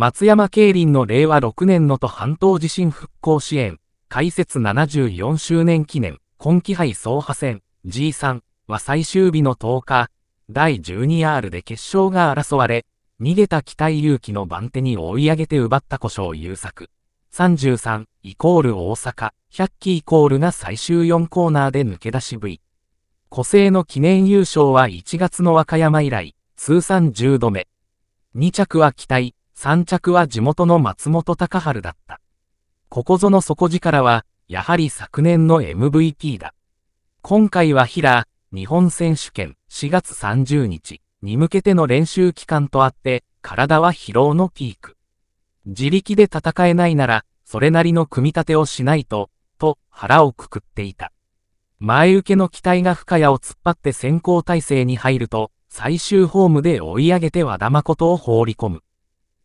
松山競輪の令和6年のと半島地震復興支援、開設74周年記念、今季杯総破戦 G3 は最終日の10日、第 12R で決勝が争われ、逃げた北井勇気の番手に追い上げて奪った故障優作。33イコール大阪、100期イコールが最終4コーナーで抜け出し V。個性の記念優勝は1月の和歌山以来、通算10度目。2着は期待、3着は地元の松本隆春だった。ここぞの底力は、やはり昨年の MVP だ。今回は平、日本選手権4月30日に向けての練習期間とあって、体は疲労のピーク。自力で戦えないなら、それなりの組み立てをしないと、と腹をくくっていた。前受けの期待が深谷を突っ張って先行体制に入ると、最終ホームで追い上げて和田誠を放り込む。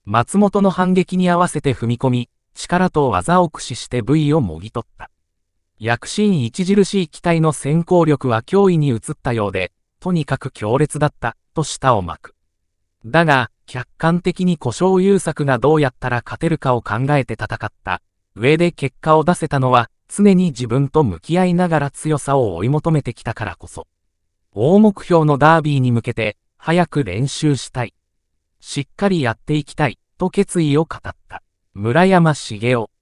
松本の反撃に合わせて踏み込み、力と技を駆使して部位をもぎ取った。躍進著しい機体の先行力は脅威に移ったようで、とにかく強烈だった、と舌を巻く。だが、客観的に故障優作がどうやったら勝てるかを考えて戦った。上で結果を出せたのは、常に自分と向き合いながら強さを追い求めてきたからこそ。大目標のダービーに向けて、早く練習したい。しっかりやっていきたい。と決意を語った。村山茂雄